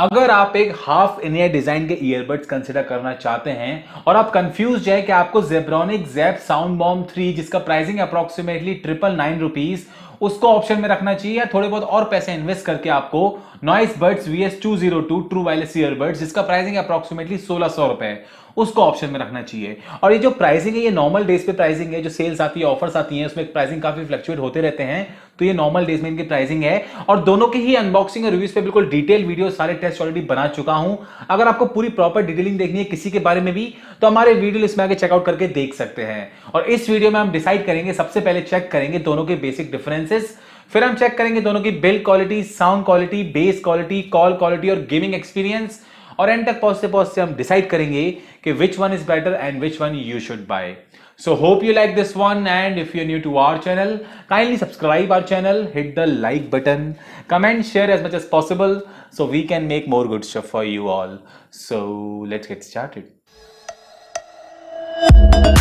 अगर आप एक हाफ इन ईयर डिजाइन के ईयरबड्स कंसिडर करना चाहते हैं और आप कंफ्यूज है कि आपको Zebronic Zeb sound bomb three जिसका pricing approximately triple nine rupees उसको ऑप्शन में रखना चाहिए या थोड़े बहुत और पैसे इन्वेस्ट करके आपको noise birds we S two zero two true wireless earbuds जिसका प्राइसिंग अप्रोक्सीमेटली सोलह सौ रुपए है उसको ऑप्शन में रखना चाहिए और ये जो प्राइसिंग है ये नॉर्मल डेज पे प्राइसिंग है जो सेल्स आती है ऑफर्स आती हैं उसमें प्राइसिंग काफी फ्लक्चुएट होते रहते हैं तो ये नॉर्मल डेज में इनकी प्राइसिंग है और दोनों के ही अनबॉक्सिंग और रिव्यूज पे बिल्कुल डिटेल वीडियो सारे टेस्ट ऑलरेडी बना चुका हूं अगर आपको पूरी प्रॉपर डिटेलिंग देखनी है किसी के बारे में भी तो हमारे वीडियो इसमें आगे चेकआउट करके देख सकते हैं और इस वीडियो में हम डिसाइड करेंगे सबसे पहले चेक करेंगे दोनों के बेसिक डिफरेंसेस फिर हम चेक करेंगे दोनों की build quality sound quality bass quality call quality और गेमिंग एक्सपीरियंस और एंड तक पहुंचते पहुंचते हम डिसाइड करेंगे कि which one is better and which one you should buy so hope you like this one and if you new to our channel kindly subscribe our channel hit the like button comment share as much as possible so we can make more good show for you all so let's get start thank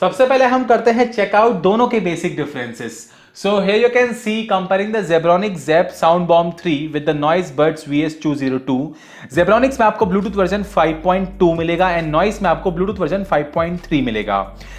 सबसे पहले हम करते हैं checkout दोनों के basic differences So here you can see comparing the Zebronic Zep Sound Bomb 3 with the Noise Buds VS202. Zebronics में आपको Bluetooth version 5.2 मिलेगा and Noise में आपको Bluetooth version 5.3 मिलेगा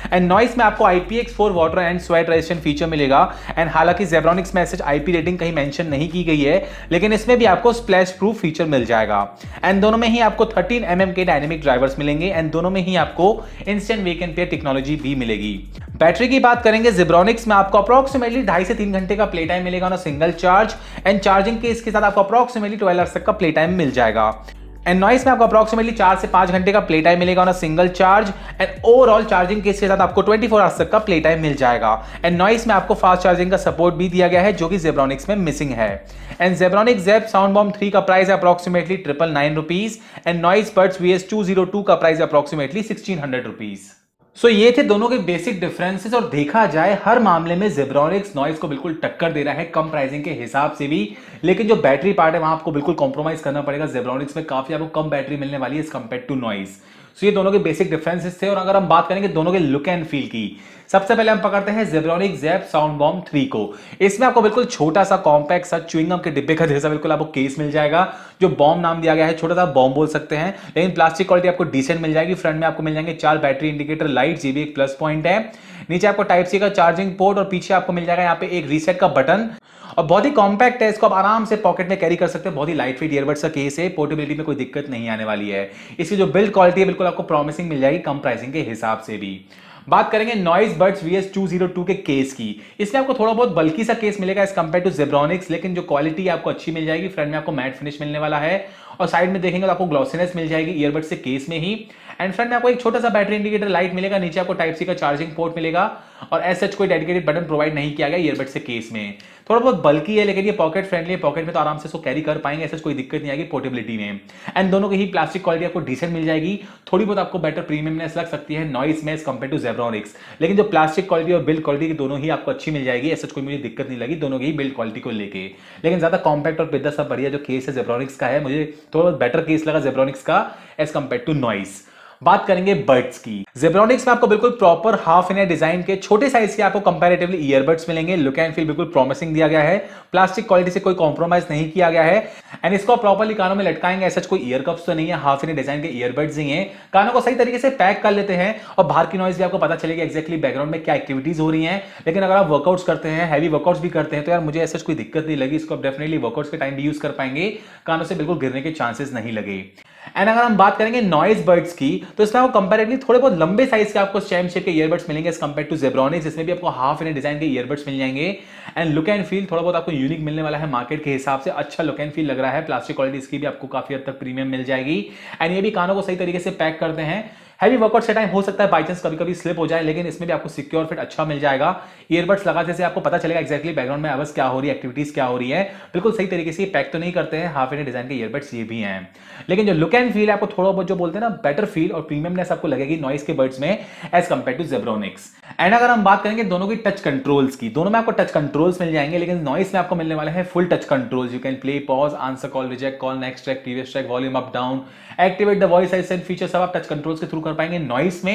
and Noise में आपको IPX4 water and sweat resistant feature मिलेगा and हालांकि Zebronics में ऐसे IP rating कहीं mention नहीं की गई है लेकिन इसमें भी आपको splash proof feature मिल जाएगा and दोनों में ही आपको 13 mm के dynamic drivers मिलेंगे and दोनों में ही आपको instant wake and pair technology भी मिलेगी बैटरी की बात करेंगे जेब्रॉनिक्स में आपको अप्रोक्सीमेटली ढाई से तीन घंटे का प्ले टाइम मिलेगा ना सिंगल चार्ज एंड चार्जिंग के इसके साथ आपको अप्रॉक्सिमेटली ट्वेल्व आवर्स तक का प्ले टाइम मिल जाएगा एंड नॉइस में आपको अप्रॉक्सिमेटली चार से पांच घंटे का प्ले टाइम मिलेगा ना single charge and overall charging case के साथ आपको ट्वेंटी फोर आवर्स तक का प्ले टाइम मिल जाएगा एंड नॉइस में आपको फास्ट चार्जिंग का सपोर्ट भी दिया गया है जो कि जेब्रॉनिक्स में मिसिंग है and Zebronic Zeb sound Baum three का प्राइस है approximately triple nine rupees and noise birds we S two zero to का price approximately sixteen hundred rupees so so, ये थे दोनों के बेसिक डिफरेंसेस और देखा जाए हर मामले में जेब्रॉनिक्स नॉइस को बिल्कुल टक्कर दे रहा है कम प्राइसिंग के हिसाब से भी लेकिन जो बैटरी पार्ट है वहां आपको बिल्कुल कॉम्प्रोमाइज करना पड़ेगा जेब्रॉनिक्स में काफी आपको कम बैटरी मिलने वाली है इस कम्पेयर टू नॉइस सो ये दोनों के बेसिक डिफरेंसेस थे और अगर हम बात करेंगे दोनों के लुक एंड फील की सबसे पहले हम पकड़ते हैं जेब्रोनिक जेब साउंड बॉम्ब थ्री को इसमें आपको बिल्कुल छोटा सा कॉम्पैक्ट सा चुईंगम के डिब्बे का जैसा बिल्कुल आपको केस मिल जाएगा जो बॉम्ब नाम दिया गया है छोटा सा बॉम्ब बोल सकते हैं लेकिन प्लास्टिक क्वालिटी आपको डिसेंट मिल जाएगी फ्रंट में आपको मिल जाएंगे चार बैटरी इंडिकेटर लाइट जीबी एक प्लस पॉइंट है नीचे आपको टाइप सी का चार्जिंग पोर्ट और पीछे आपको मिल जाएगा यहाँ पे एक रीसेट का बटन और बहुत ही कॉम्पैक्ट है इसको आप आराम से पॉकेट में कैरी कर सकते हैं बहुत ही लाइट वेट ईयरबड्स का केस है पोर्टेबिलिटी में कोई दिक्कत नहीं आने वाली है इसकी जो बिल्ड क्वालिटी है बिल्कुल आपको प्रॉमिसिंग मिल जाएगी कम प्राइसिंग के हिसाब से भी बात करेंगे noise birds we S two zero to के केस की इसमें आपको थोड़ा बहुत बल्कि सा केस मिलेगा इस कंपेयर टू जेब्रॉनिक्स लेकिन जो क्वालिटी आपको अच्छी मिल जाएगी फ्रंट में आपको मैट फिनिश मिलने वाला है और साइड में देखेंगे तो आपको ग्लॉसिनेस मिल जाएगी ईयरबड से केस में ही एंड फ्रंट में आपको एक छोटा सा बैटरी इंडिकेटर लाइट मिलेगा नीचे आपको टाइप सी का चार्जिंग पोर्ट मिलेगा और एज सच कोई डेडिकेटेड बटन प्रोवाइड नहीं किया गया ईयरबड्स के केस में थोड़ा बहुत बल्कि है लेकिन ये पॉकेट फ्रेंडली है पॉकेट में तो आराम से इसको कैरी कर पाएंगे ऐसा कोई दिक्कत नहीं आएगी पोर्टेबिलिटी में एंड दोनों की ही प्लास्टिक क्वालिटी आपको डिसेंट मिल जाएगी थोड़ी बहुत आपको बेटर प्रीमियमनेस लग सकती है नॉइस में एज कम्पेयर टू जेब्रॉनिक्स लेकिन जो प्लास्टिक क्वालिटी और बिल्ड क्वालिटी की दोनों ही आपको अच्छी मिल जाएगी ऐसा कोई मुझे दिक्कत नहीं लगी दोनों की बिल्ड क्वालिटी को लेकर लेकिन ज्यादा कॉम्पैक्ट और पिद्दा सब बढ़िया जो केस है जेब्रॉनिक्स का है मुझे थोड़ा बहुत बेटर केस लगा जेब्रॉनिक्स का एज कम्पेयर टू नॉइस बात करेंगे बर्ड्स की जेब्रॉनिक्स में आपको बिल्कुल प्रॉपर हाफ इन डिजाइन के छोटे साइज के आपको कंपेरेटिवली ईयरबड्स मिलेंगे लुक एंड फील बिल्कुल प्रॉमिसिंग दिया गया है प्लास्टिक क्वालिटी से कोई कॉम्प्रोमाइज नहीं किया गया है एंड इसको प्रॉपरली कानों में लटकाएंगे ऐसा कोई ईयर कप्स तो नहीं है हाफ इन डिजाइन के ईयरबड्स ही है कानों को सही तरीके से पैक कर लेते हैं और बाहर की नॉइज भी आपको पता चलेगी एक्जैक्टली बैकग्राउंड में क्या एक्टिविटीज हो रही है लेकिन अगर आप वर्कआउट्स करते हैं हैवी वर्कआउट्स भी करते हैं तो यार मुझे ऐसा कोई दिक्कत नहीं लगी इसको आप डेफिनेटली वर्कआउट्स के टाइम भी यूज कर पाएंगे कानों से बिल्कुल गिरने के चांसेस नहीं लगे एंड अगर हम बात करेंगे नॉइज बर्ड्स की तो इसमें आपको कंपेरेटिवली थोड़े बहुत लंबे साइज के आपको स्टैम शेप के ईयरबड्स मिलेंगे एज कम्पेयर टू जेब्रॉनिस जिसमें भी आपको हाफ इन डिजाइन के ईयरबड्स मिल जाएंगे एंड लुक एंड फील थोड़ा बहुत आपको यूनिक मिलने वाला है मार्केट के हिसाब से अच्छा लुक एंड फील लग रहा है प्लास्टिक क्वालिटी इसकी भी आपको काफी हद तक प्रीमियम मिल जाएगी एंड ये भी कानों को सही तरीके से पैक करते हैं हैवी वर्कआउट से टाइम हो सकता है बाई चांस कभी कभी स्लिप हो जाए लेकिन इसमें भी आपको सिक्योर फिट अच्छा मिल जाएगा ईयरबड्स लगा जैसे आपको पता चलेगा एक्जैक्टली बैकग्राउंड में अवस क्या हो रही है एक्टिविटीज क्या हो रही है बिल्कुल सही तरीके से पैक तो नहीं करते हैं हाफ एंड डिजाइन के ईयरबड्स ये भी हैं लेकिन जो लुक एंड फील है आपको थोड़ा बहुत जो बोलते हैं ना बेटर फील और प्रीमियमनेस आपको लगेगी नॉइस के बर्ड्स में as compare to Zebronics and अगर हम बात करेंगे दोनों की टच कंट्रोल्स की दोनों में आपको टच कंट्रोल्स मिल जाएंगे लेकिन नॉइस में आपको मिलने वाले हैं full touch controls you can play pause answer call reject call next track previous track volume up down activate the voice I send feature सब आप टच कंट्रोल्स के थ्रू कर पाएंगे नॉइस में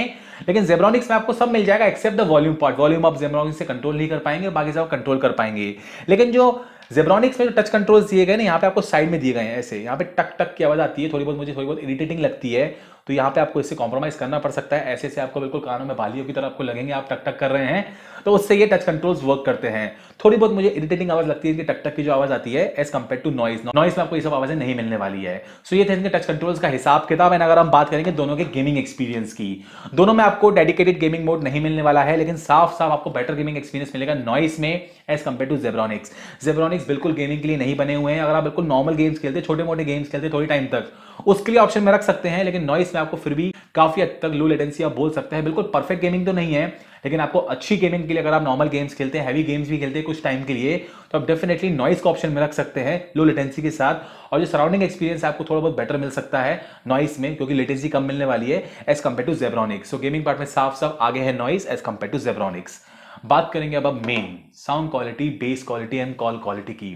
लेकिन जेब्रॉनिक्स में आपको सब मिल जाएगा except the volume part volume आप जेब्रॉनिक्स से कंट्रोल नहीं कर पाएंगे बाकी सब कंट्रोल कर पाएंगे लेकिन जो जेब्रॉनिक्स में जो टच कंट्रोल्स दिए गए ना यहाँ पे आपको साइड में दिए गए हैं ऐसे यहाँ पे टक टक की आवाज आती है थोड़ी बहुत मुझे थोड़ी बहुत इरिटेटिंग लगती है तो यहाँ पे आपको इससे कॉम्प्रोमाइज़ करना पड़ सकता है ऐसे से आपको बिल्कुल कानों में बालियों की तरह आपको लगेंगे आप टक टक कर रहे हैं तो उससे ये टच कंट्रोल्स वर्क करते हैं थोड़ी बहुत मुझे इरिटेटिंग आवाज़ लगती है कि टक टक की जो आवाज़ आती है as compare to Noise Noise में आपको ये सब आवाज़ें नहीं मिलने वाली है सो ये थे इनके टच कंट्रोल्स का हिसाब किताब एंड अगर हम बात करेंगे दोनों के गेमिंग एक्सपीरियंस की दोनों में आपको डेडिकेटेड गेमिंग मोड नहीं मिलने वाला है लेकिन साफ साफ आपको बेटर गेमिंग एक्सपीरियंस मिलेगा नॉइस में as compare to Zebronics Zebronics बिल्कुल गेमिंग के लिए नहीं बने हुए हैं अगर आप बिल्कुल नॉर्मल गेम्स खेलते छोटे मोटे गेम्स खेलते थोड़ी टाइम तक उसके लिए ऑप्शन में रख सकते हैं लेकिन नॉइस इसमें आपको फिर भी काफी हद तक लो लेटेंसी आप बोल सकते हैं बिल्कुल परफेक्ट गेमिंग तो नहीं है लेकिन आपको अच्छी गेमिंग के लिए अगर आप नॉर्मल गेम्स खेलते हैं हैवी गेम्स भी खेलते हैं कुछ टाइम के लिए तो आप डेफिनेटली नॉइस का ऑप्शन में रख सकते हैं लो लेटेंसी के साथ और जो सराउंडिंग एक्सपीरियंस आपको थोड़ा बहुत बेटर मिल सकता है नॉइस में क्योंकि लेटेंसी कम मिलने वाली है as compare to Zebronics so gaming part में साफ साफ आगे है Noise as compare to Zebronics बात करेंगे अब अब main sound quality bass quality and call quality की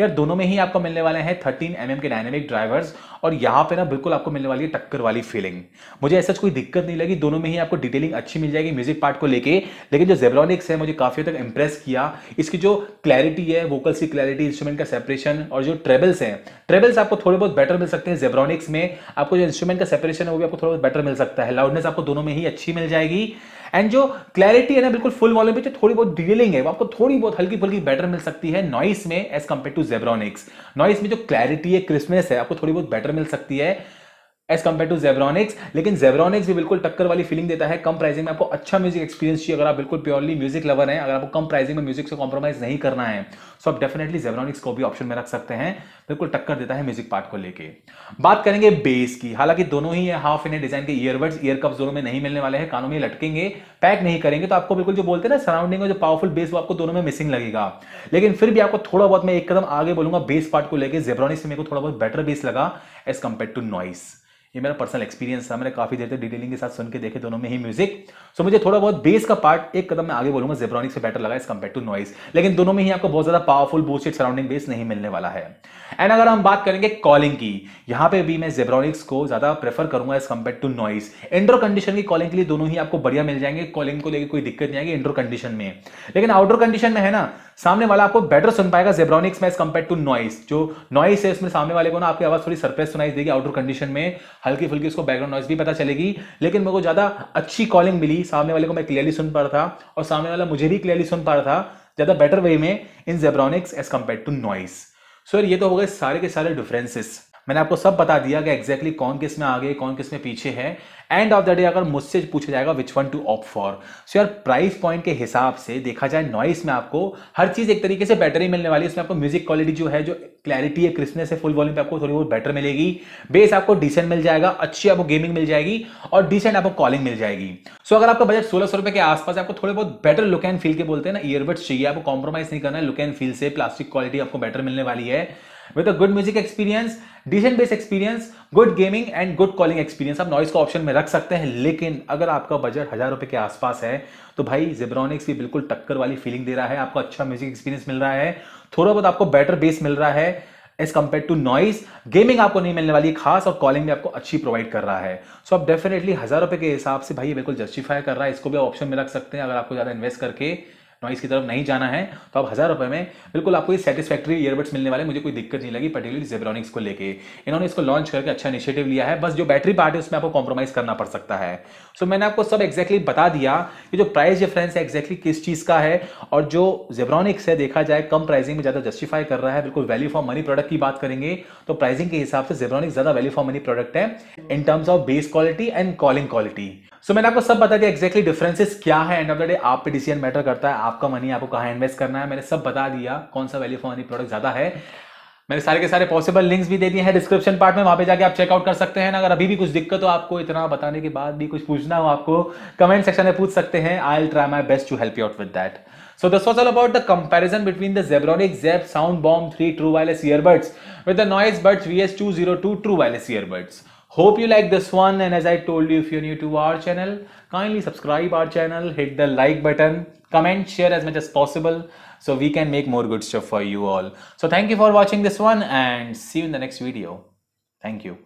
यार दोनों में ही आपको मिलने वाले हैं थर्टीन एम के डायनेमिक ड्राइवर्स और यहाँ पे ना बिल्कुल आपको मिलने वाली है टक्कर वाली फीलिंग मुझे ऐसा कोई दिक्कत नहीं लगी दोनों में ही आपको डिटेलिंग अच्छी मिल जाएगी म्यूजिक पार्ट को लेके लेकिन जो जेब्रॉनिक्स है मुझे काफ़ी तक इंप्रेस किया इसकी जो क्लैरिटी है वोकल की क्लैरिटी इंस्ट्रूमेंट का सेपरेशन और जो ट्रेबल्स हैं ट्रेबल्स आपको थोड़े बहुत बेटर मिल सकते हैं जेब्रॉनिक्स में आपको जो इंस्ट्रूमेंट का सेपरेशन है वो भी आपको थोड़ा बहुत बेटर मिल सकता है लाउडनेस आपको दोनों में ही अच्छी मिल जाएगी एंड जो क्लैरिटी है ना बिल्कुल फुल वॉल्यूम पे जो थोड़ी बहुत डीलिंग है वो आपको थोड़ी बहुत हल्की फुल्की बेटर मिल सकती है नॉइस में as compare to Zebronics Noise में जो क्लैरिटी है क्रिस्पनेस है आपको थोड़ी बहुत बेटर मिल सकती है एज कम्पेयर टू जेवरॉनिक्स लेकिन जेवरॉनिक्स भी बिल्कुल टक्कर वाली फीलिंग देता है कम प्राइसिंग में आपको अच्छा म्यूजिक एक्सपीरियंस चाहिए अगर आप बिल्कुल प्योरली म्यूजिक लवर हैं अगर आपको कम प्राइसिंग में म्यूजिक से कॉम्प्रोमाइज नहीं करना है सो आप डेफिनेटली जेवरॉनिक्स को भी ऑप्शन में रख सकते हैं बिल्कुल टक्कर देता है म्यूजिक पार्ट को लेकर बात करेंगे बेस की हालांकि दोनों ही हाफ इन डिजाइन के ईयरबड्स ईयर कप दोनों में नहीं मिलने वाले हैं कानों में लटकेंगे पैक नहीं करेंगे तो आपको बिल्कुल जो बोलते हैं ना सराउंडिंग में जो पावरफुल बेस वो आपको दोनों में मिसिंग लगेगा लेकिन फिर भी आपको थोड़ा बहुत मैं एक कदम आगे बोलूंगा बेस पार्ट को लेकर जेबरॉनिक्स में मेरे को थोड़ा बहुत बेटर बेस लगा एज कंपेयर टू नॉइस ये मेरा पर्सनल एक्सपीरियंस था मैंने काफ़ी देर तक डिटेलिंग के साथ सुन के देखे दोनों में ही म्यूजिक सो मुझे थोड़ा बहुत बेस का पार्ट एक कदम मैं आगे बोलूंगा जेब्रॉनिक से बेटर लगा एज कम्पेयर टू नॉइस लेकिन दोनों में ही आपको बहुत ज़्यादा पावरफुल बूस्टेड सराउंडिंग बेस नहीं मिलने वाला है एंड अगर हम बात करेंगे कॉलिंग की यहाँ पे भी मैं जेब्रॉनिक्स को ज़्यादा प्रेफर करूंगा as compare to Noise indoor condition की कॉलिंग के लिए दोनों ही आपको बढ़िया मिल जाएंगे कॉलिंग को लेकर कोई दिक्कत नहीं आएगी इंडोर कंडीशन में लेकिन आउटडोर कंडीशन में है ना सामने वाला आपको बेटर सुन पाएगा जेब्रॉनिक्स में एज कम्पेयर टू नॉइस जो नॉइस है उसमें सामने वाले को ना आपकी आवाज थोड़ी सरप्रेस सुनाई देगी आउटडोर कंडीशन में हल्की फुल्की उसको बैकग्राउंड नॉइस भी पता चलेगी लेकिन मेरे को ज्यादा अच्छी कॉलिंग मिली सामने वाले को मैं क्लियरली सुन पा रहा था और सामने वाला मुझे भी क्लियरली सुन पा रहा था ज्यादा बेटर वे में इन Zebronics as compare to Noise so ये तो हो गए सारे के सारे डिफरेंसेस मैंने आपको सब बता दिया कि एग्जैक्टली कौन किस में आगे कौन किस में पीछे है एंड ऑफ द डे अगर मुझसे पूछा जाएगा which one to opt for so यार प्राइस पॉइंट के हिसाब से देखा जाए नॉइस में आपको हर चीज़ एक तरीके से बेटर ही मिलने वाली है इसमें आपको म्यूजिक क्वालिटी जो है जो क्लैरिटी है क्रिसमस है फुल वॉल्यूम पे आपको थोड़ी बहुत बेटर मिलेगी बेस आपको डिसेंट मिल जाएगा अच्छी आपको गेमिंग मिल जाएगी और डिसेंट आपको कॉलिंग मिल जाएगी सो so, अगर आपका बजट सोलह सौ रुपए के आसपास आपको थोड़े बहुत बेटर लुक एंड फील के बोलते हैं ना ईयरबड्स चाहिए आपको कॉम्प्रोमाइज नहीं करना है लुक एंड फील से प्लास्टिक क्वालिटी आपको बेटर मिलने वाली है with a good music experience decent bass experience good gaming and good calling experience आप नॉइस को ऑप्शन में रख सकते हैं लेकिन अगर आपका बजट हजार रुपए के आसपास है तो भाई जेब्रॉनिक्स भी बिल्कुल टक्कर वाली फीलिंग दे रहा है आपको अच्छा म्यूजिक एक्सपीरियंस मिल रहा है थोड़ा बहुत आपको बेटर बेस मिल रहा है as compare to noise gaming आपको नहीं मिलने वाली खास और कॉलिंग भी आपको अच्छी प्रोवाइड कर रहा है सो so आप डेफिनेटली हजार रुपए के हिसाब से भाई ये बिल्कुल जस्टिफाई कर रहा है इसको भी ऑप्शन में रख सकते हैं अगर आपको ज़्यादा इन्वेस्ट करके नॉइस तो की तरफ नहीं जाना है तो आप हज़ार रुपये में बिल्कुल आपको ये सेटिस्फैक्ट्री ईयरबड्स मिलने वाले मुझे कोई दिक्कत नहीं लगी पर्टिकुलरली जेब्रॉनिक्स को लेकर इन्होंने इसको लॉन्च करके अच्छा इनिशिएटिव लिया है बस जो बैटरी पार्ट है उसमें आपको कॉम्प्रोमाइज़ करना पड़ सकता है सो मैंने आपको सब एक्जैक्टली बता दिया कि जो प्राइस डिफरेंस है एक्जैक्टली किस चीज़ का है और जो जेब्रॉनिक्स है देखा जाए कम प्राइसिंग में ज़्यादा जस्टिफाई कर रहा है बिल्कुल वैल्यू फॉर मनी प्रोडक्ट की बात करेंगे तो प्राइसिंग के हिसाब से जेब्रॉनिक्स ज़्यादा वैल्यू फॉर मनी प्रोडक्ट है in terms of bass quality and calling quality so so, मैंने आपको सब बता दिया एक्जैक्टली डिफरेंसेस क्या है एंड ऑफ द डे आप पे डिसीजन मैटर करता है आपका मनी आपको कहाँ इन्वेस्ट करना है मैंने सब बता दिया कौन सा वैल्यू फॉर मनी प्रोडक्ट ज्यादा है मैंने सारे के सारे पॉसिबल लिंक्स भी दे दिए हैं डिस्क्रिप्शन पार्ट में वहां पे जाके आप चेकआउट कर सकते हैं अगर अभी भी कुछ दिक्कत हो आपको इतना बताने के बाद भी कुछ पूछना हो आपको कमेंट सेक्शन में पूछ सकते हैं I will try my best to help you out with that about the comparison between the Zebronic Zeb sound bomb three true wireless earbuds with the noise buds V S two zero two true wireless earbuds Hope you like this one and as I told you if you're new to our channel, kindly subscribe our channel, hit the like button, comment, share as much as possible so we can make more good stuff for you all. So thank you for watching this one and see you in the next video. Thank you.